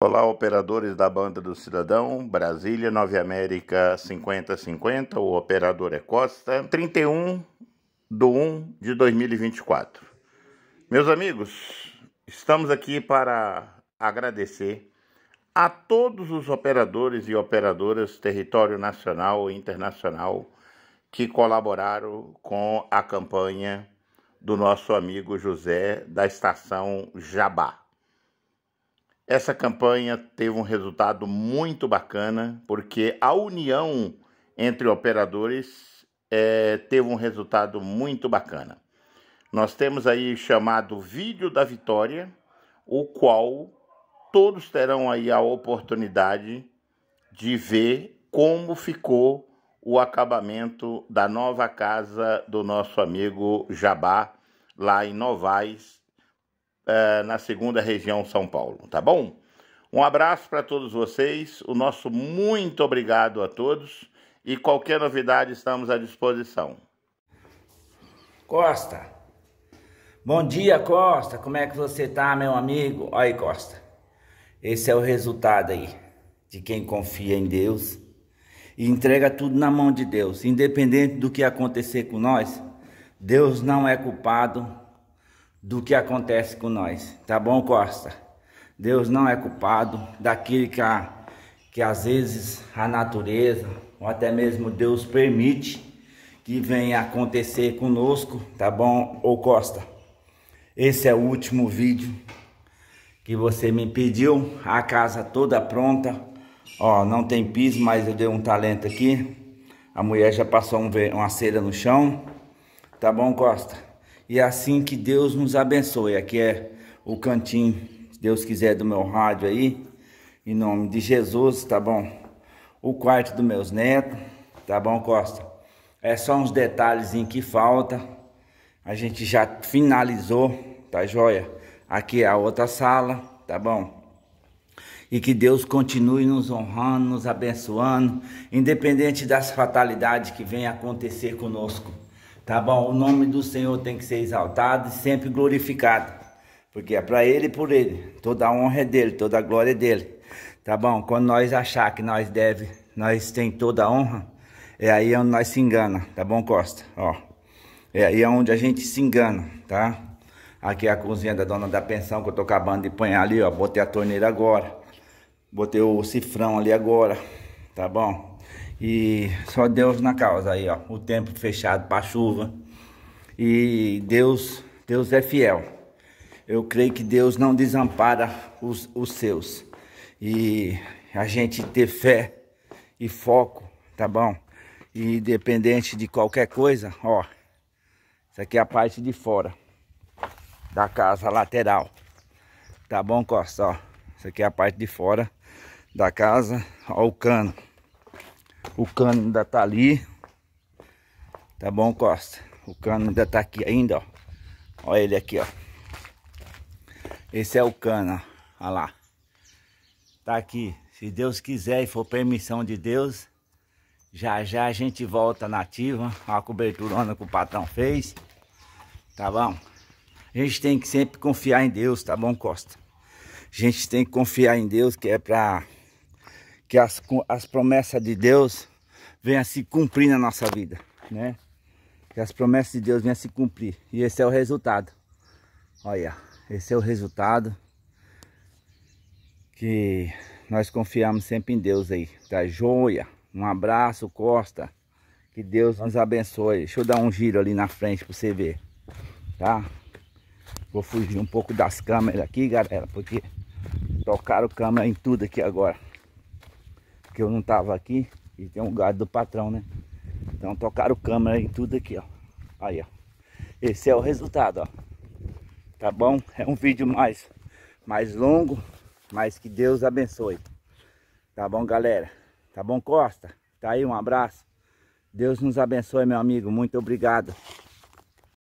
Olá, operadores da Banda do Cidadão, Brasília, 9 América 5050, o operador é Costa, 31 de 1 de 2024. Meus amigos, estamos aqui para agradecer a todos os operadores e operadoras território nacional e internacional que colaboraram com a campanha do nosso amigo José da Estação Jabá. Essa campanha teve um resultado muito bacana, porque a união entre operadores é, teve um resultado muito bacana. Nós temos aí chamado Vídeo da Vitória, o qual todos terão aí a oportunidade de ver como ficou o acabamento da nova casa do nosso amigo Jabá, lá em Novais, uh, na segunda região São Paulo, tá bom? Um abraço para todos vocês, o nosso muito obrigado a todos e qualquer novidade estamos à disposição. Costa. Bom dia, Costa. Como é que você tá, meu amigo? Olha Costa. Esse é o resultado aí de quem confia em Deus e entrega tudo na mão de Deus, independente do que acontecer com nós. Deus não é culpado do que acontece com nós, tá bom, Costa? Deus não é culpado daquilo que, a, que às vezes a natureza ou até mesmo Deus permite que venha acontecer conosco, tá bom, ô Costa? Esse é o último vídeo que você me pediu, a casa toda pronta, ó, não tem piso, mas eu dei um talento aqui, a mulher já passou um, uma cera no chão, tá bom, Costa? E é assim que Deus nos abençoe. Aqui é o cantinho, se Deus quiser, do meu rádio aí. Em nome de Jesus, tá bom? O quarto dos meus netos, tá bom, Costa? É só uns detalhes que falta. A gente já finalizou, tá joia? Aqui é a outra sala, tá bom? e que Deus continue nos honrando, nos abençoando, independente das fatalidades que venham acontecer conosco. Tá bom, o nome do Senhor tem que ser exaltado e sempre glorificado. Porque é para ele e por ele. Toda a honra é dele, toda a glória é dele. Tá bom? Quando nós achar que nós deve, nós tem toda a honra, é aí onde nós se engana, tá bom, Costa? Ó. É aí onde a gente se engana, tá? Aqui é a cozinha da dona da pensão que eu tô acabando de apanhar ali, ó. Botei a torneira agora. Botei o cifrão ali agora, tá bom? E só Deus na causa aí, ó. O tempo fechado para chuva. E Deus, Deus é fiel. Eu creio que Deus não desampara os, os seus. E a gente ter fé e foco, tá bom? E independente de qualquer coisa, ó. Isso aqui é a parte de fora da casa lateral. Tá bom, Costa? Ó, isso aqui é a parte de fora da casa. Ó o cano. O cano ainda tá ali. Tá bom, Costa? O cano ainda tá aqui ainda, ó. Olha ele aqui, ó. Esse é o cano, ó. Olha lá. Tá aqui. Se Deus quiser e for permissão de Deus, já já a gente volta nativa. Na a cobertura que o patrão fez. Tá bom? A gente tem que sempre confiar em Deus, tá bom, Costa? A gente tem que confiar em Deus que é pra que as, as promessas de Deus venham a se cumprir na nossa vida, né? Que as promessas de Deus venham a se cumprir. E esse é o resultado. Olha, esse é o resultado que nós confiamos sempre em Deus aí, tá joia? Um abraço, Costa. Que Deus nos abençoe. Deixa eu dar um giro ali na frente para você ver, tá? Vou fugir um pouco das câmeras aqui, galera, porque tocaram câmera em tudo aqui agora que eu não tava aqui e tem um gado do patrão, né? Então tocaram câmera e tudo aqui, ó. Aí, ó. Esse é o resultado, ó. Tá bom? É um vídeo mais, mais longo, mas que Deus abençoe. Tá bom, galera? Tá bom, Costa? Tá aí, um abraço. Deus nos abençoe, meu amigo. Muito obrigado.